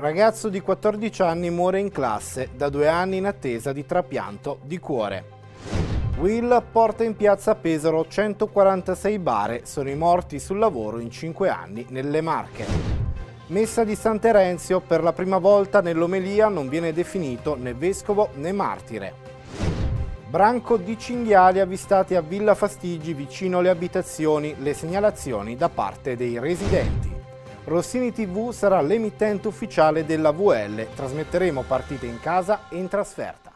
Ragazzo di 14 anni muore in classe, da due anni in attesa di trapianto di cuore. Will porta in piazza Pesaro 146 bare, sono i morti sul lavoro in 5 anni nelle Marche. Messa di San Terenzio, per la prima volta nell'omelia non viene definito né vescovo né martire. Branco di cinghiali avvistati a Villa Fastigi vicino alle abitazioni, le segnalazioni da parte dei residenti. Rossini TV sarà l'emittente ufficiale della VL. Trasmetteremo partite in casa e in trasferta.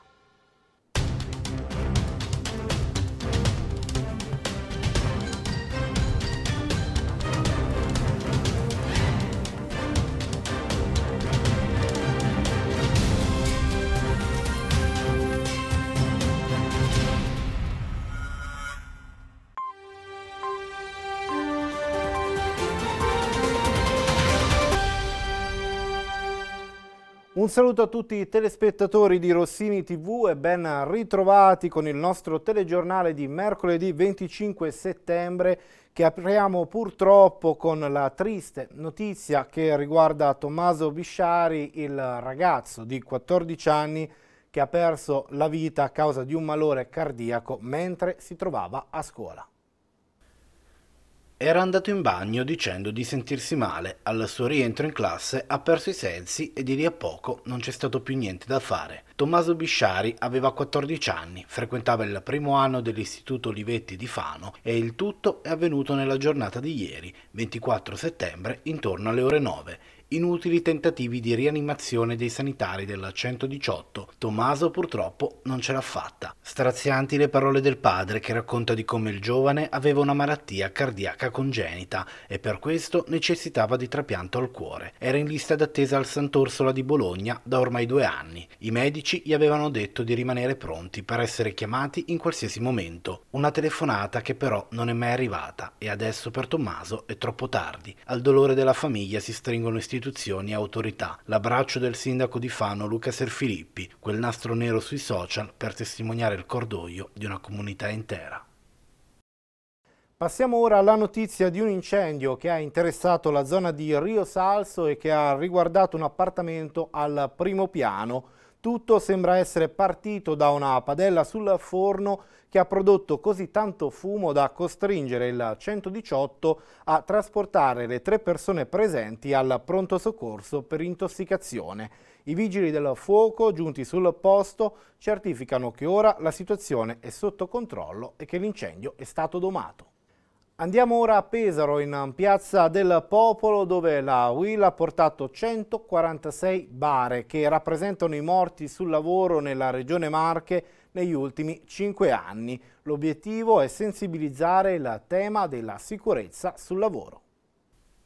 Un saluto a tutti i telespettatori di Rossini TV e ben ritrovati con il nostro telegiornale di mercoledì 25 settembre che apriamo purtroppo con la triste notizia che riguarda Tommaso Bisciari, il ragazzo di 14 anni che ha perso la vita a causa di un malore cardiaco mentre si trovava a scuola. Era andato in bagno dicendo di sentirsi male, al suo rientro in classe ha perso i sensi e di lì a poco non c'è stato più niente da fare. Tommaso Bisciari aveva 14 anni, frequentava il primo anno dell'Istituto Olivetti di Fano e il tutto è avvenuto nella giornata di ieri, 24 settembre, intorno alle ore 9 inutili tentativi di rianimazione dei sanitari della 118. Tommaso purtroppo non ce l'ha fatta. Strazianti le parole del padre che racconta di come il giovane aveva una malattia cardiaca congenita e per questo necessitava di trapianto al cuore. Era in lista d'attesa al Sant'Orsola di Bologna da ormai due anni. I medici gli avevano detto di rimanere pronti per essere chiamati in qualsiasi momento. Una telefonata che però non è mai arrivata e adesso per Tommaso è troppo tardi. Al dolore della famiglia si stringono istituzioni istituzioni e autorità. L'abbraccio del sindaco di Fano Luca Serfilippi, quel nastro nero sui social per testimoniare il cordoglio di una comunità intera. Passiamo ora alla notizia di un incendio che ha interessato la zona di Rio Salso e che ha riguardato un appartamento al primo piano. Tutto sembra essere partito da una padella sul forno che ha prodotto così tanto fumo da costringere il 118 a trasportare le tre persone presenti al pronto soccorso per intossicazione. I vigili del fuoco, giunti sul posto, certificano che ora la situazione è sotto controllo e che l'incendio è stato domato. Andiamo ora a Pesaro, in Piazza del Popolo, dove la UIL ha portato 146 bare che rappresentano i morti sul lavoro nella regione Marche negli ultimi cinque anni. L'obiettivo è sensibilizzare il tema della sicurezza sul lavoro.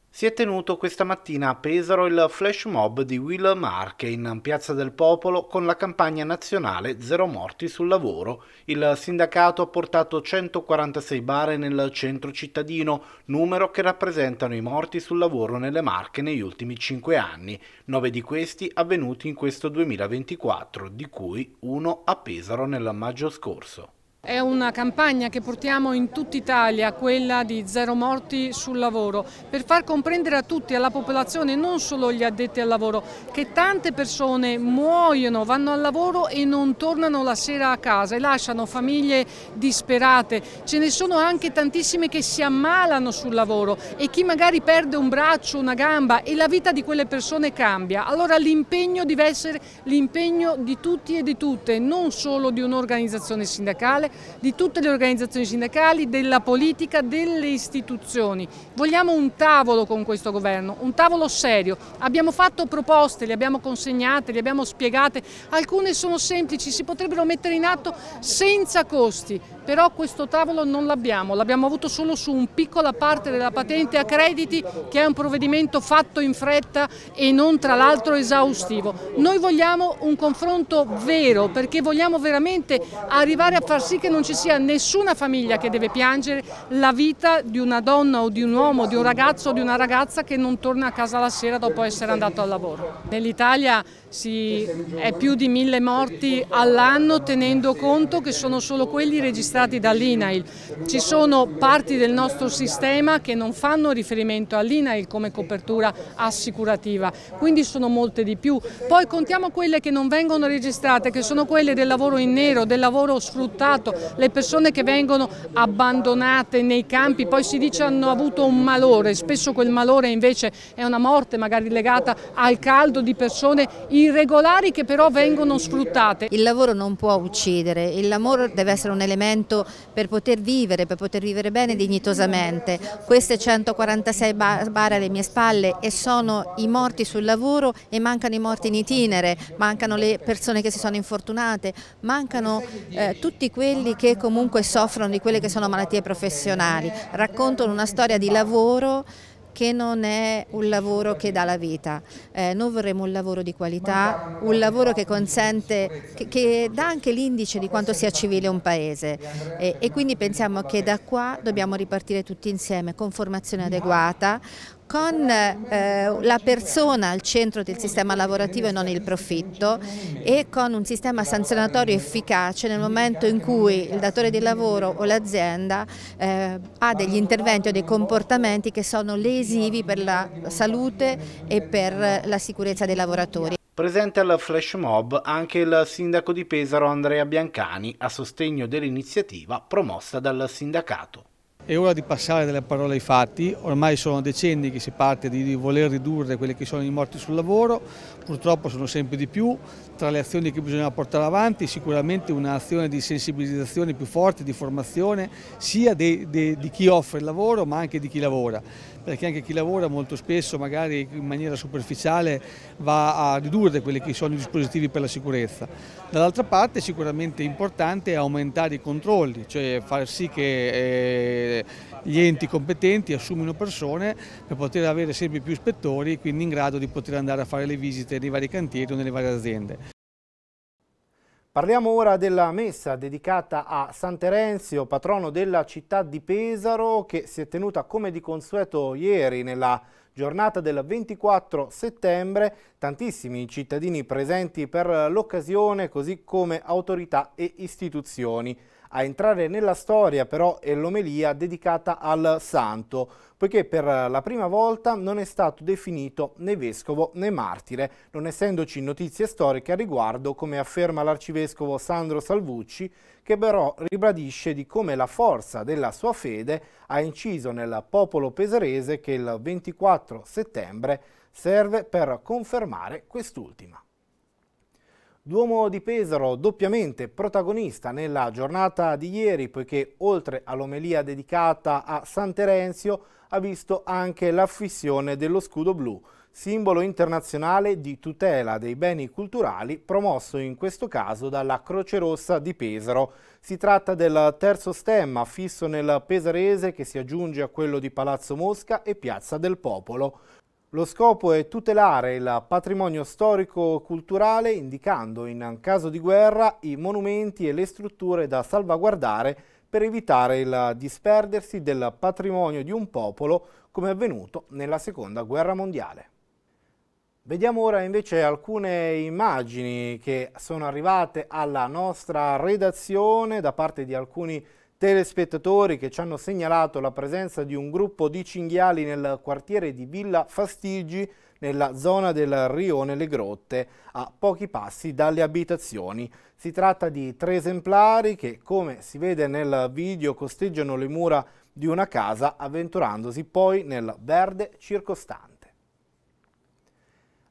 Si è tenuto questa mattina a Pesaro il flash mob di Will Marche in Piazza del Popolo con la campagna nazionale Zero morti sul lavoro. Il sindacato ha portato 146 bare nel centro cittadino, numero che rappresentano i morti sul lavoro nelle Marche negli ultimi 5 anni, 9 di questi avvenuti in questo 2024, di cui uno a Pesaro nel maggio scorso. È una campagna che portiamo in tutta Italia, quella di zero morti sul lavoro, per far comprendere a tutti, alla popolazione, non solo gli addetti al lavoro, che tante persone muoiono, vanno al lavoro e non tornano la sera a casa e lasciano famiglie disperate. Ce ne sono anche tantissime che si ammalano sul lavoro e chi magari perde un braccio, una gamba e la vita di quelle persone cambia. Allora l'impegno deve essere l'impegno di tutti e di tutte, non solo di un'organizzazione sindacale, di tutte le organizzazioni sindacali, della politica, delle istituzioni. Vogliamo un tavolo con questo governo, un tavolo serio. Abbiamo fatto proposte, le abbiamo consegnate, le abbiamo spiegate, alcune sono semplici, si potrebbero mettere in atto senza costi, però questo tavolo non l'abbiamo, l'abbiamo avuto solo su una piccola parte della patente a crediti che è un provvedimento fatto in fretta e non tra l'altro esaustivo. Noi vogliamo un confronto vero perché vogliamo veramente arrivare a far sì che che non ci sia nessuna famiglia che deve piangere la vita di una donna o di un uomo, di un ragazzo o di una ragazza che non torna a casa la sera dopo essere andato al lavoro. Nell'Italia si è più di mille morti all'anno tenendo conto che sono solo quelli registrati dall'INAIL. Ci sono parti del nostro sistema che non fanno riferimento all'INAIL come copertura assicurativa, quindi sono molte di più. Poi contiamo quelle che non vengono registrate, che sono quelle del lavoro in nero, del lavoro sfruttato, aiuto, le persone che vengono abbandonate nei campi poi si dice hanno avuto un malore, spesso quel malore invece è una morte magari legata al caldo di persone irregolari che però vengono sfruttate. Il lavoro non può uccidere, il lavoro deve essere un elemento per poter vivere, per poter vivere bene dignitosamente. Queste 146 bare alle mie spalle e sono i morti sul lavoro e mancano i morti in itinere, mancano le persone che si sono infortunate, mancano eh, tutti quelli quelli che comunque soffrono di quelle che sono malattie professionali, raccontano una storia di lavoro che non è un lavoro che dà la vita. Eh, noi vorremmo un lavoro di qualità, un lavoro che consente, che, che dà anche l'indice di quanto sia civile un paese eh, e quindi pensiamo che da qua dobbiamo ripartire tutti insieme con formazione adeguata, con eh, la persona al centro del sistema lavorativo e non il profitto e con un sistema sanzionatorio efficace nel momento in cui il datore di lavoro o l'azienda eh, ha degli interventi o dei comportamenti che sono lesivi per la salute e per la sicurezza dei lavoratori. Presente al flash mob anche il sindaco di Pesaro Andrea Biancani a sostegno dell'iniziativa promossa dal sindacato. È ora di passare dalle parole ai fatti, ormai sono decenni che si parte di voler ridurre quelli che sono i morti sul lavoro, purtroppo sono sempre di più, tra le azioni che bisogna portare avanti sicuramente un'azione di sensibilizzazione più forte, di formazione sia de, de, di chi offre il lavoro ma anche di chi lavora, perché anche chi lavora molto spesso magari in maniera superficiale va a ridurre quelli che sono i dispositivi per la sicurezza. Dall'altra parte sicuramente è importante aumentare i controlli, cioè far sì che eh, gli enti competenti assumono persone per poter avere sempre più ispettori, quindi in grado di poter andare a fare le visite nei vari cantieri o nelle varie aziende. Parliamo ora della messa dedicata a San Terenzio, patrono della città di Pesaro, che si è tenuta come di consueto ieri nella giornata del 24 settembre, tantissimi cittadini presenti per l'occasione, così come autorità e istituzioni a entrare nella storia però è l'omelia dedicata al santo, poiché per la prima volta non è stato definito né vescovo né martire, non essendoci notizie storiche a riguardo, come afferma l'arcivescovo Sandro Salvucci, che però ribadisce di come la forza della sua fede ha inciso nel popolo peserese che il 24 settembre serve per confermare quest'ultima. Duomo di Pesaro doppiamente protagonista nella giornata di ieri poiché oltre all'omelia dedicata a San Terenzio ha visto anche l'affissione dello scudo blu, simbolo internazionale di tutela dei beni culturali promosso in questo caso dalla Croce Rossa di Pesaro. Si tratta del terzo stemma fisso nel pesarese che si aggiunge a quello di Palazzo Mosca e Piazza del Popolo. Lo scopo è tutelare il patrimonio storico-culturale indicando in caso di guerra i monumenti e le strutture da salvaguardare per evitare il disperdersi del patrimonio di un popolo come avvenuto nella Seconda Guerra Mondiale. Vediamo ora invece alcune immagini che sono arrivate alla nostra redazione da parte di alcuni telespettatori che ci hanno segnalato la presenza di un gruppo di cinghiali nel quartiere di Villa Fastigi nella zona del rione Le Grotte, a pochi passi dalle abitazioni. Si tratta di tre esemplari che, come si vede nel video, costeggiano le mura di una casa avventurandosi poi nel verde circostante.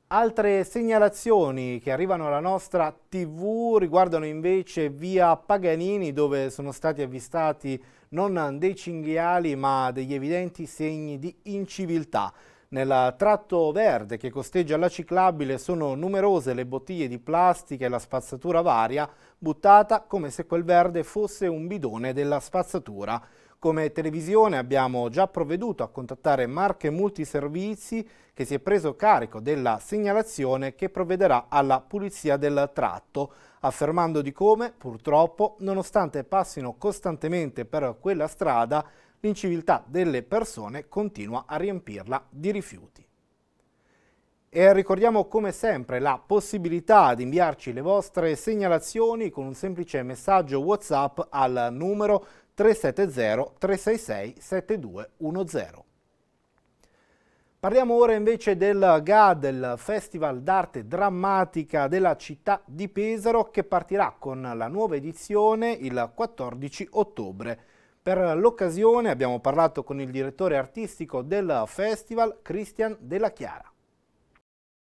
Altre segnalazioni che arrivano alla nostra TV riguardano invece via Paganini dove sono stati avvistati non dei cinghiali ma degli evidenti segni di inciviltà. Nel tratto verde che costeggia la ciclabile sono numerose le bottiglie di plastica e la spazzatura varia buttata come se quel verde fosse un bidone della spazzatura. Come televisione abbiamo già provveduto a contattare Marche Multiservizi che si è preso carico della segnalazione che provvederà alla pulizia del tratto, affermando di come, purtroppo, nonostante passino costantemente per quella strada, l'inciviltà delle persone continua a riempirla di rifiuti. E ricordiamo come sempre la possibilità di inviarci le vostre segnalazioni con un semplice messaggio WhatsApp al numero 370 366 7210. Parliamo ora invece del GAD, il Festival d'arte drammatica della città di Pesaro, che partirà con la nuova edizione il 14 ottobre. Per l'occasione abbiamo parlato con il direttore artistico del festival, Cristian Della Chiara.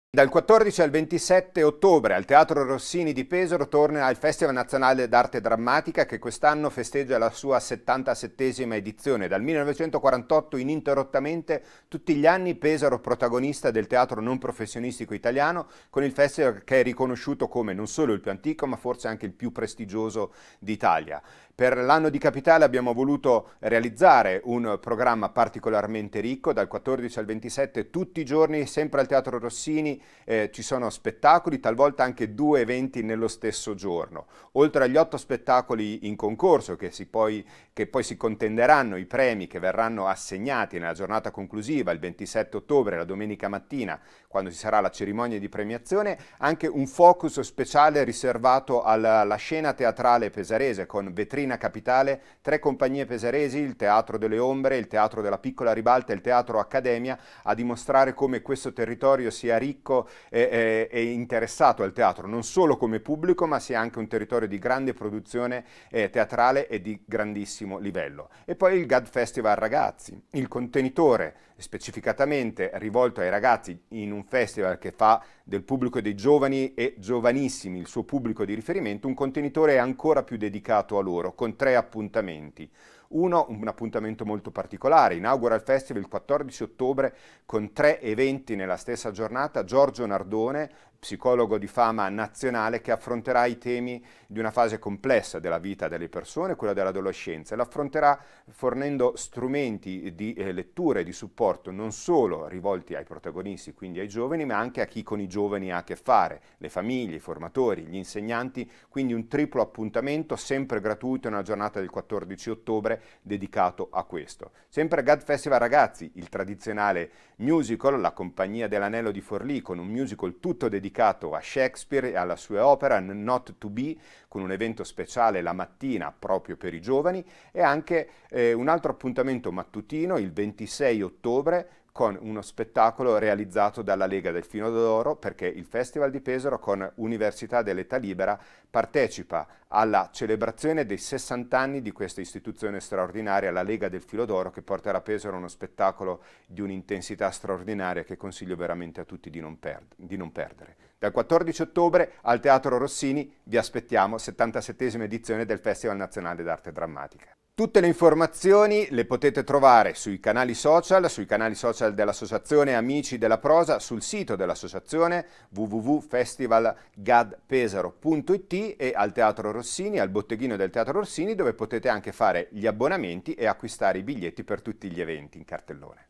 Dal 14 al 27 ottobre al Teatro Rossini di Pesaro torna il Festival Nazionale d'Arte Drammatica che quest'anno festeggia la sua 77esima edizione. Dal 1948 ininterrottamente tutti gli anni Pesaro protagonista del teatro non professionistico italiano con il festival che è riconosciuto come non solo il più antico ma forse anche il più prestigioso d'Italia. Per l'anno di capitale abbiamo voluto realizzare un programma particolarmente ricco, dal 14 al 27 tutti i giorni, sempre al Teatro Rossini eh, ci sono spettacoli, talvolta anche due eventi nello stesso giorno. Oltre agli otto spettacoli in concorso che, poi, che poi si contenderanno i premi che verranno assegnati nella giornata conclusiva il 27 ottobre, la domenica mattina, quando ci sarà la cerimonia di premiazione, anche un focus speciale riservato alla, alla scena teatrale pesarese con vetrine Marina Capitale, tre compagnie peseresi, il Teatro delle Ombre, il Teatro della Piccola Ribalta e il Teatro Accademia, a dimostrare come questo territorio sia ricco e, e, e interessato al teatro, non solo come pubblico, ma sia anche un territorio di grande produzione eh, teatrale e di grandissimo livello. E poi il GAD Festival Ragazzi, il contenitore specificatamente rivolto ai ragazzi in un festival che fa del pubblico dei giovani e giovanissimi il suo pubblico di riferimento, un contenitore ancora più dedicato a loro, con tre appuntamenti. Uno, un appuntamento molto particolare, inaugura il festival il 14 ottobre con tre eventi nella stessa giornata, Giorgio Nardone, psicologo di fama nazionale che affronterà i temi di una fase complessa della vita delle persone, quella dell'adolescenza, e l'affronterà fornendo strumenti di eh, lettura e di supporto non solo rivolti ai protagonisti, quindi ai giovani, ma anche a chi con i giovani ha a che fare, le famiglie, i formatori, gli insegnanti, quindi un triplo appuntamento sempre gratuito nella giornata del 14 ottobre dedicato a questo. Sempre GAD Festival Ragazzi, il tradizionale musical, la compagnia dell'anello di Forlì con un musical tutto dedicato dedicato a Shakespeare e alla sua opera Not to Be, con un evento speciale la mattina proprio per i giovani, e anche eh, un altro appuntamento mattutino il 26 ottobre con uno spettacolo realizzato dalla Lega del Fino d'Oro perché il Festival di Pesaro con Università dell'Età Libera partecipa alla celebrazione dei 60 anni di questa istituzione straordinaria, la Lega del Filo d'Oro, che porterà a Pesaro uno spettacolo di un'intensità straordinaria che consiglio veramente a tutti di non, di non perdere. Dal 14 ottobre al Teatro Rossini vi aspettiamo 77 edizione del Festival Nazionale d'Arte Drammatica. Tutte le informazioni le potete trovare sui canali social, sui canali social dell'Associazione Amici della Prosa, sul sito dell'associazione www.festivalgadpesaro.it e al Teatro Rossini, al botteghino del Teatro Rossini, dove potete anche fare gli abbonamenti e acquistare i biglietti per tutti gli eventi in cartellone.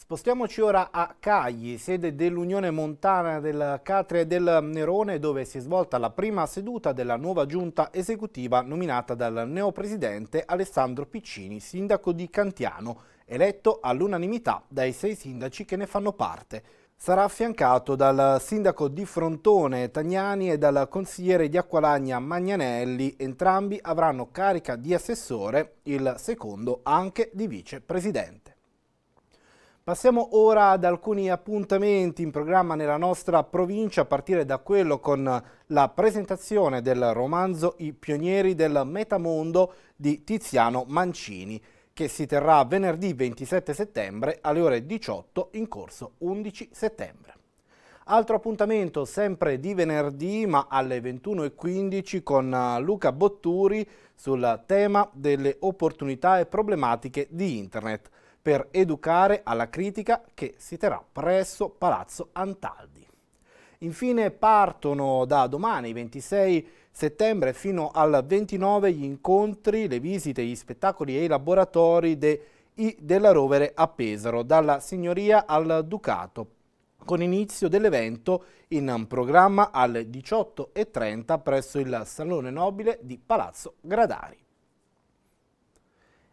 Spostiamoci ora a Cagli, sede dell'Unione Montana del Catria e del Nerone, dove si è svolta la prima seduta della nuova giunta esecutiva nominata dal neopresidente Alessandro Piccini, sindaco di Cantiano, eletto all'unanimità dai sei sindaci che ne fanno parte. Sarà affiancato dal sindaco di Frontone Tagnani e dal consigliere di Acqualagna Magnanelli, entrambi avranno carica di assessore, il secondo anche di vicepresidente. Passiamo ora ad alcuni appuntamenti in programma nella nostra provincia a partire da quello con la presentazione del romanzo I pionieri del metamondo di Tiziano Mancini che si terrà venerdì 27 settembre alle ore 18 in corso 11 settembre. Altro appuntamento sempre di venerdì ma alle 21.15 con Luca Botturi sul tema delle opportunità e problematiche di Internet per educare alla critica che si terrà presso Palazzo Antaldi. Infine partono da domani 26 settembre fino al 29 gli incontri, le visite, gli spettacoli e i laboratori de I della Rovere a Pesaro, dalla Signoria al Ducato, con inizio dell'evento in programma alle 18.30 presso il Salone Nobile di Palazzo Gradari.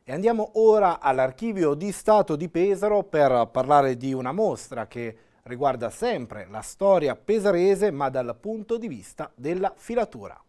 E andiamo ora all'archivio di Stato di Pesaro per parlare di una mostra che riguarda sempre la storia pesarese ma dal punto di vista della filatura.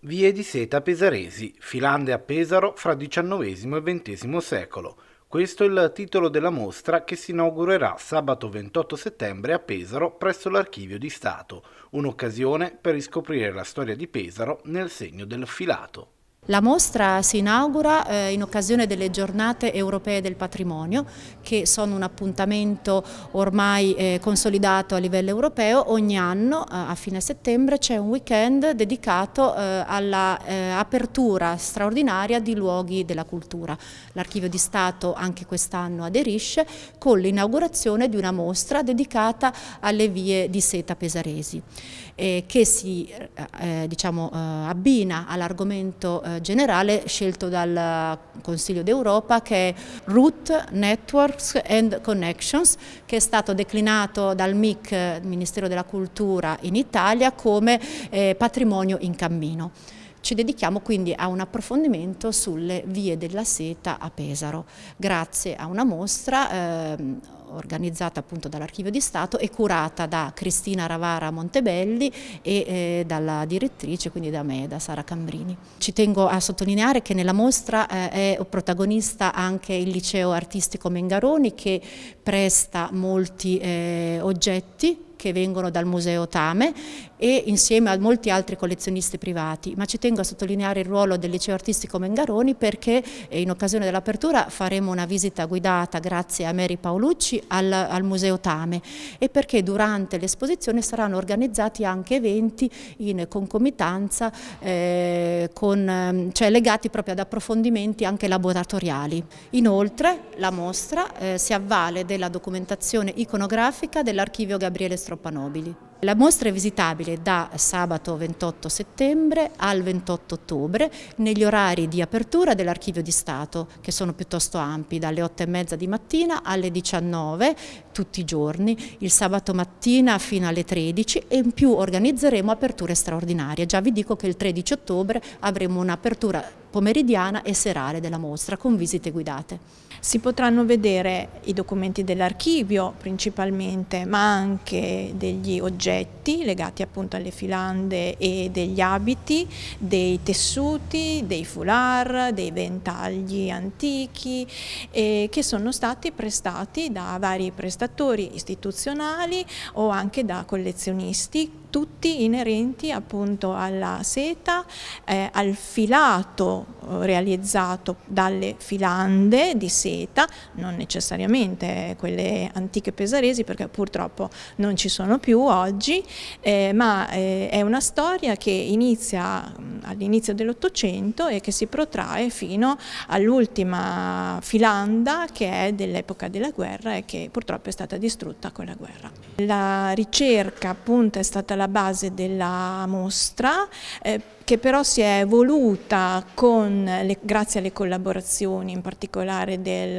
Vie di seta pesaresi, filande a Pesaro fra XIX e XX secolo. Questo è il titolo della mostra che si inaugurerà sabato 28 settembre a Pesaro presso l'Archivio di Stato, un'occasione per riscoprire la storia di Pesaro nel segno del filato. La mostra si inaugura eh, in occasione delle giornate europee del patrimonio che sono un appuntamento ormai eh, consolidato a livello europeo. Ogni anno eh, a fine settembre c'è un weekend dedicato eh, all'apertura eh, straordinaria di luoghi della cultura. L'archivio di Stato anche quest'anno aderisce con l'inaugurazione di una mostra dedicata alle vie di seta pesaresi eh, che si diciamo, abbina all'argomento generale scelto dal Consiglio d'Europa che è Root Networks and Connections che è stato declinato dal MIC, eh, Ministero della Cultura in Italia come eh, patrimonio in cammino. Ci dedichiamo quindi a un approfondimento sulle vie della seta a Pesaro, grazie a una mostra eh, organizzata appunto dall'Archivio di Stato e curata da Cristina Ravara Montebelli e eh, dalla direttrice, quindi da me, da Sara Cambrini. Ci tengo a sottolineare che nella mostra eh, è protagonista anche il Liceo Artistico Mengaroni che presta molti eh, oggetti che vengono dal Museo Tame e insieme a molti altri collezionisti privati, ma ci tengo a sottolineare il ruolo del liceo artistico Mengaroni perché eh, in occasione dell'apertura faremo una visita guidata grazie a Mary Paolucci al, al Museo Tame e perché durante l'esposizione saranno organizzati anche eventi in concomitanza eh, con, ehm, cioè legati proprio ad approfondimenti anche laboratoriali. Inoltre la mostra eh, si avvale della documentazione iconografica dell'archivio Gabriele Stroppanobili. La mostra è visitabile da sabato 28 settembre al 28 ottobre negli orari di apertura dell'Archivio di Stato che sono piuttosto ampi dalle 8 e mezza di mattina alle 19 tutti i giorni, il sabato mattina fino alle 13 e in più organizzeremo aperture straordinarie. Già vi dico che il 13 ottobre avremo un'apertura pomeridiana e serale della mostra con visite guidate. Si potranno vedere i documenti dell'archivio principalmente, ma anche degli oggetti legati appunto alle filande e degli abiti, dei tessuti, dei foulard, dei ventagli antichi eh, che sono stati prestati da vari prestatori istituzionali o anche da collezionisti tutti inerenti appunto alla seta, eh, al filato eh, realizzato dalle filande di seta, non necessariamente quelle antiche pesaresi perché purtroppo non ci sono più oggi, eh, ma eh, è una storia che inizia mm, all'inizio dell'Ottocento e che si protrae fino all'ultima filanda che è dell'epoca della guerra e che purtroppo è stata distrutta con la guerra. La ricerca appunto è stata alla base della mostra eh, che però si è evoluta le, grazie alle collaborazioni in particolare del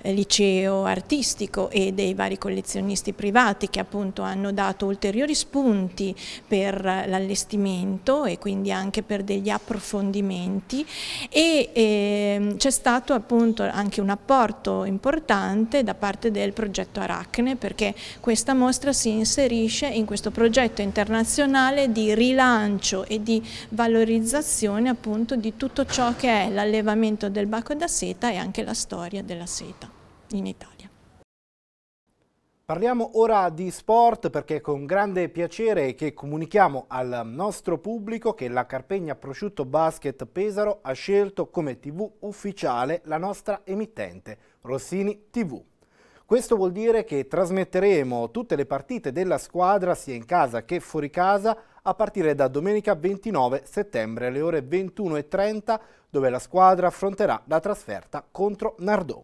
eh, liceo artistico e dei vari collezionisti privati che appunto hanno dato ulteriori spunti per l'allestimento e quindi anche per degli approfondimenti e eh, c'è stato appunto anche un apporto importante da parte del progetto Aracne perché questa mostra si inserisce in questo progetto internazionale di rilancio e di valorizzazione valorizzazione appunto di tutto ciò che è l'allevamento del bacco da seta e anche la storia della seta in Italia. Parliamo ora di sport perché è con grande piacere che comunichiamo al nostro pubblico che la Carpegna Prosciutto Basket Pesaro ha scelto come tv ufficiale la nostra emittente Rossini TV. Questo vuol dire che trasmetteremo tutte le partite della squadra sia in casa che fuori casa a partire da domenica 29 settembre alle ore 21.30 dove la squadra affronterà la trasferta contro Nardò.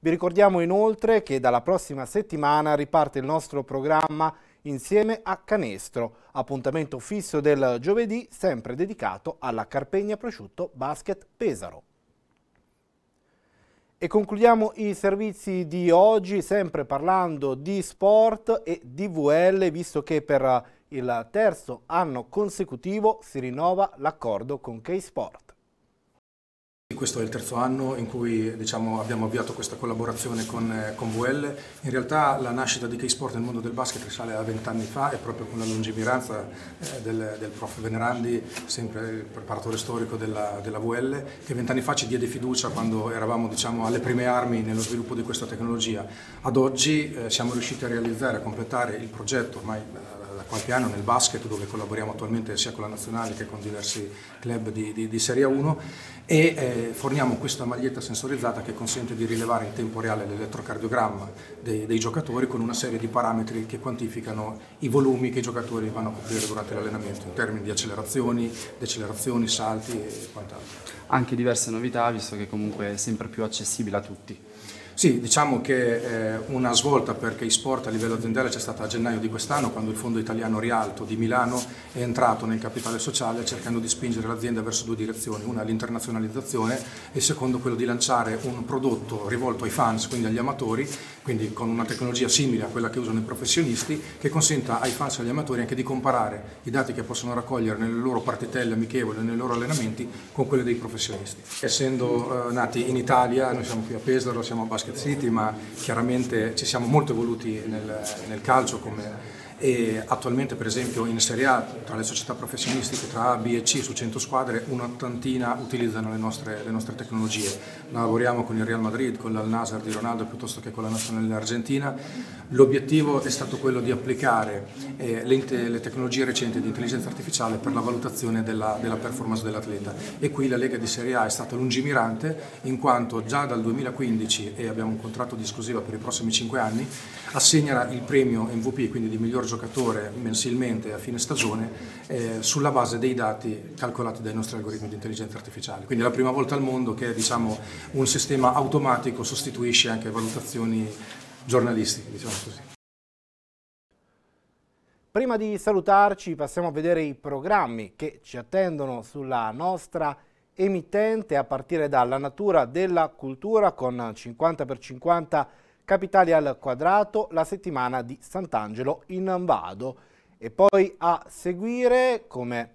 Vi ricordiamo inoltre che dalla prossima settimana riparte il nostro programma insieme a Canestro, appuntamento fisso del giovedì sempre dedicato alla Carpegna Prosciutto Basket Pesaro. E concludiamo i servizi di oggi sempre parlando di sport e DVL, visto che per il terzo anno consecutivo si rinnova l'accordo con K-Sport. Questo è il terzo anno in cui diciamo, abbiamo avviato questa collaborazione con, eh, con, VL. In realtà la nascita di K-Sport nel mondo del basket risale a vent'anni fa e proprio con la lungimiranza eh, del, del, prof. Venerandi, sempre il preparatore storico della, della VL, che vent'anni fa ci diede fiducia quando eravamo diciamo, alle prime armi nello sviluppo di questa tecnologia. Ad oggi eh, siamo riusciti a realizzare, a completare il progetto ormai eh, da qualche anno nel basket dove collaboriamo attualmente sia con la nazionale che con diversi club di, di, di Serie 1 e eh, forniamo questa maglietta sensorizzata che consente di rilevare in tempo reale l'elettrocardiogramma dei, dei, giocatori con una serie di parametri che quantificano i volumi che i giocatori vanno a coprire durante l'allenamento in termini di accelerazioni, decelerazioni, salti e quant'altro. Anche diverse novità visto che comunque è sempre più accessibile a tutti. Sì, diciamo che eh, una svolta per K-Sport a livello aziendale c'è stata a gennaio di quest'anno quando il Fondo Italiano Rialto di Milano è entrato nel capitale sociale cercando di spingere l'azienda verso due direzioni, una l'internazionalizzazione e secondo quello di lanciare un prodotto rivolto ai fans, quindi agli amatori, quindi con una tecnologia simile a quella che usano i professionisti che consenta ai fans e agli amatori anche di comparare i dati che possono raccogliere nelle loro partitelle amichevoli, nei loro allenamenti con quelli dei professionisti. Essendo eh, nati in Italia, noi siamo qui a Pesaro, siamo a Basket Basket City, ma chiaramente ci siamo molto evoluti nel, nel calcio come e attualmente per esempio in Serie A tra le società professionistiche tra A, B e C su 100 squadre un'ottantina utilizzano le nostre, le nostre tecnologie lavoriamo con il Real Madrid, con l'Al-Nasr di Ronaldo piuttosto che con la nazionale argentina l'obiettivo è stato quello di applicare eh, le, le, tecnologie recenti di intelligenza artificiale per la valutazione della, della performance dell'atleta e qui la Lega di Serie A è stata lungimirante in quanto già dal 2015 e abbiamo un contratto di esclusiva per i prossimi 5 anni assegnerà il premio MVP quindi di miglior giocatore mensilmente a fine stagione eh, sulla base dei dati calcolati dai nostri algoritmi di intelligenza artificiale. Quindi è la prima volta al mondo che diciamo, un sistema automatico sostituisce anche valutazioni giornalistiche, diciamo così. Prima di salutarci passiamo a vedere i programmi che ci attendono sulla nostra emittente a partire dalla natura della cultura con 50x50 Capitali al quadrato, la settimana di Sant'Angelo in Vado. E poi a seguire, come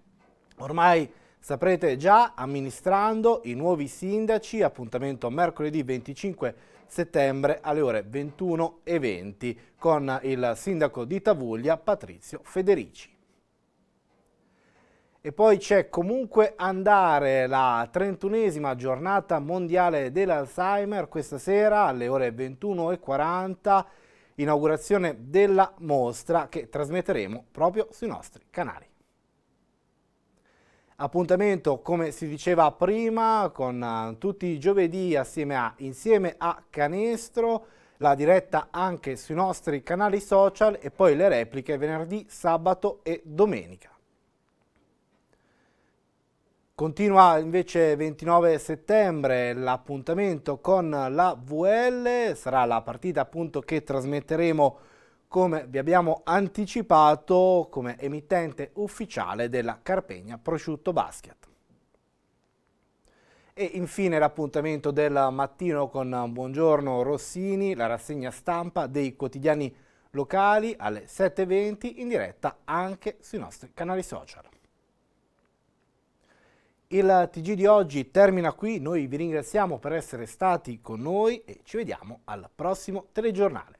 ormai saprete già, amministrando i nuovi sindaci, appuntamento mercoledì 25 settembre alle ore 21.20 con il sindaco di Tavuglia Patrizio Federici. E poi c'è comunque andare la 31esima giornata mondiale dell'Alzheimer questa sera alle ore 21.40, inaugurazione della mostra che trasmetteremo proprio sui nostri canali. Appuntamento, come si diceva prima, con eh, tutti i giovedì assieme a, insieme a Canestro, la diretta anche sui nostri canali social e poi le repliche venerdì, sabato e domenica. Continua invece 29 settembre l'appuntamento con la VL, sarà la partita appunto che trasmetteremo come vi abbiamo anticipato come emittente ufficiale della Carpegna Prosciutto Basket. E infine l'appuntamento del mattino con Buongiorno Rossini, la rassegna stampa dei quotidiani locali alle 7.20 in diretta anche sui nostri canali social. Il TG di oggi termina qui, noi vi ringraziamo per essere stati con noi e ci vediamo al prossimo telegiornale.